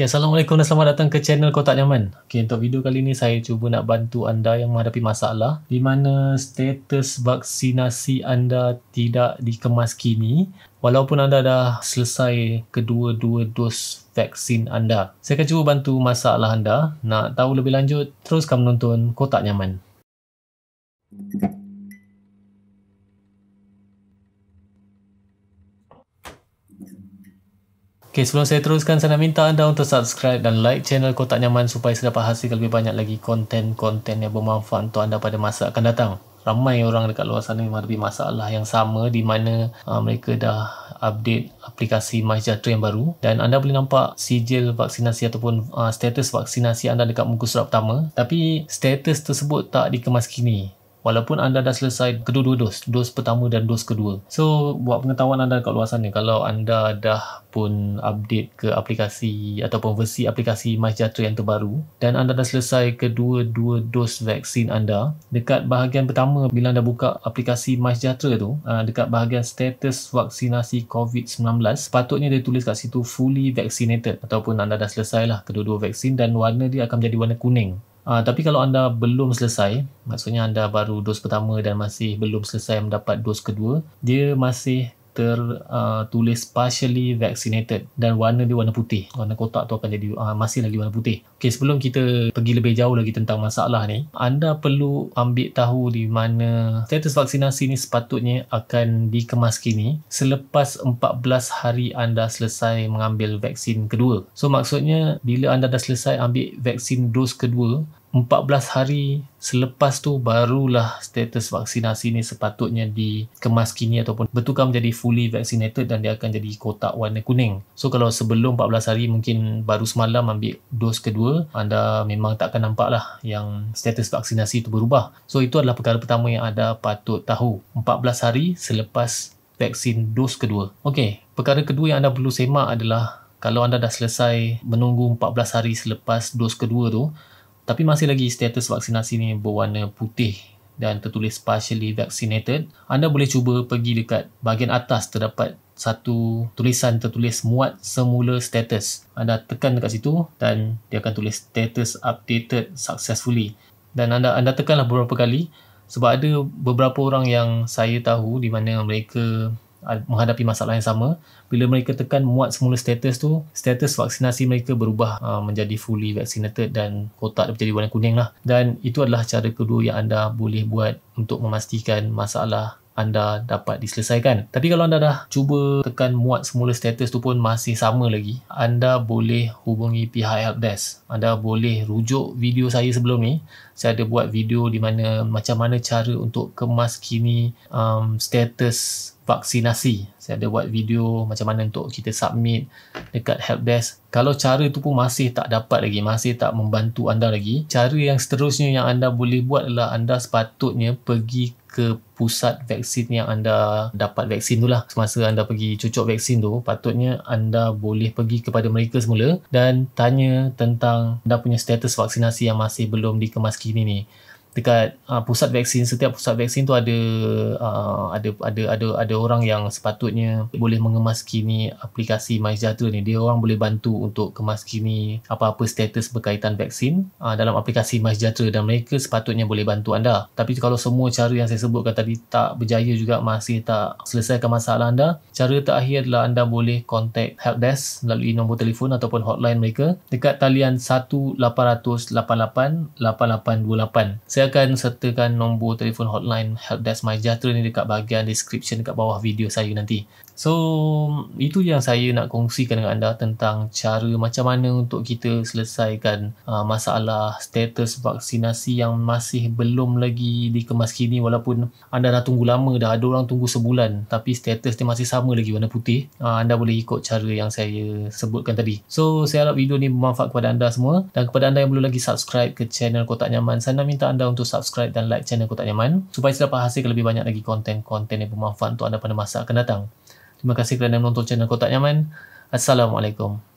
Okay, Assalamualaikum dan selamat datang ke channel Kotak Nyaman. Okay, untuk video kali ini saya cuba nak bantu anda yang menghadapi masalah di mana status vaksinasi anda tidak dikemas kini walaupun anda dah selesai kedua-dua dos vaksin anda. Saya akan cuba bantu masalah anda. Nak tahu lebih lanjut, teruskan menonton Kotak Nyaman. Okay, sebelum saya teruskan, saya nak minta anda untuk subscribe dan like channel Kotak Nyaman supaya saya dapat hasilkan lebih banyak lagi konten-konten yang bermanfaat untuk anda pada masa akan datang. Ramai orang dekat luar sana memang ada masalah yang sama di mana uh, mereka dah update aplikasi MyJatuh yang baru dan anda boleh nampak sijil vaksinasi ataupun uh, status vaksinasi anda dekat muka surat pertama tapi status tersebut tak dikemas kini walaupun anda dah selesai kedua-dua dos dos pertama dan dos kedua so buat pengetahuan anda kat luar sana kalau anda dah pun update ke aplikasi ataupun versi aplikasi MyJatra yang terbaru dan anda dah selesai kedua-dua dos vaksin anda dekat bahagian pertama bila anda buka aplikasi MyJatra tu ah, dekat bahagian status vaksinasi COVID-19 sepatutnya dia tulis kat situ fully vaccinated ataupun anda dah selesailah kedua-dua vaksin dan warna dia akan menjadi warna kuning Uh, tapi kalau anda belum selesai, maksudnya anda baru dos pertama dan masih belum selesai mendapat dos kedua, dia masih ter uh, tulis partially vaccinated dan warna dia warna putih. Warna kotak tu akan jadi uh, masih lagi warna putih. Okey, sebelum kita pergi lebih jauh lagi tentang masalah ni, anda perlu ambil tahu di mana status vaksinasi ni sepatutnya akan dikemas kini selepas 14 hari anda selesai mengambil vaksin kedua. So maksudnya bila anda dah selesai ambil vaksin dos kedua, 14 hari selepas tu barulah status vaksinasi ni sepatutnya dikemas kini ataupun bertukar menjadi fully vaccinated dan dia akan jadi kotak warna kuning. So kalau sebelum 14 hari mungkin baru semalam ambil dos kedua, anda memang tak akan nampak lah yang status vaksinasi tu berubah. So itu adalah perkara pertama yang anda patut tahu. 14 hari selepas vaksin dos kedua. Okey, perkara kedua yang anda perlu semak adalah kalau anda dah selesai menunggu 14 hari selepas dos kedua tu, tapi masih lagi status vaksinasi ni berwarna putih dan tertulis partially vaccinated, anda boleh cuba pergi dekat bahagian atas terdapat satu tulisan tertulis muat semula status. Anda tekan dekat situ dan dia akan tulis status updated successfully. Dan anda anda tekanlah beberapa kali sebab ada beberapa orang yang saya tahu di mana mereka Uh, menghadapi masalah yang sama bila mereka tekan muat semula status tu status vaksinasi mereka berubah uh, menjadi fully vaccinated dan kotak dia menjadi warna kuning lah dan itu adalah cara kedua yang anda boleh buat untuk memastikan masalah anda dapat diselesaikan. Tapi kalau anda dah cuba tekan muat semula status tu pun masih sama lagi, anda boleh hubungi pihak helpdesk. Anda boleh rujuk video saya sebelum ni. Saya ada buat video di mana macam mana cara untuk kemas kini um, status vaksinasi. Saya ada buat video macam mana untuk kita submit dekat helpdesk. Kalau cara tu pun masih tak dapat lagi, masih tak membantu anda lagi, cara yang seterusnya yang anda boleh buat adalah anda sepatutnya pergi ke pusat vaksin yang anda dapat vaksin tu lah semasa anda pergi cucuk vaksin tu patutnya anda boleh pergi kepada mereka semula dan tanya tentang anda punya status vaksinasi yang masih belum dikemas kini ni dekat uh, pusat vaksin setiap pusat vaksin tu ada uh, ada ada ada ada orang yang sepatutnya boleh mengemas kini aplikasi tu ni dia orang boleh bantu untuk kemas kini apa-apa status berkaitan vaksin uh, dalam aplikasi tu dan mereka sepatutnya boleh bantu anda tapi kalau semua cara yang saya sebutkan tadi tak berjaya juga masih tak selesaikan masalah anda cara terakhir adalah anda boleh contact helpdesk melalui nombor telefon ataupun hotline mereka dekat talian 1-800-88-8828 saya saya akan sertakan nombor telefon hotline help desk helpdesk MyJatra ni dekat bahagian description dekat bawah video saya nanti. So, itu yang saya nak kongsikan dengan anda tentang cara macam mana untuk kita selesaikan uh, masalah status vaksinasi yang masih belum lagi dikemas kini. walaupun anda dah tunggu lama, dah ada orang tunggu sebulan tapi status dia masih sama lagi warna putih. Uh, anda boleh ikut cara yang saya sebutkan tadi. So, saya harap video ni bermanfaat kepada anda semua dan kepada anda yang belum lagi subscribe ke channel Kotak Nyaman, saya nak minta anda untuk subscribe dan like channel Kotak Nyaman supaya saya dapat hasilkan lebih banyak lagi konten-konten yang bermanfaat untuk anda pada masa akan datang. Terima kasih kerana menonton channel Kotak Nyaman. Assalamualaikum.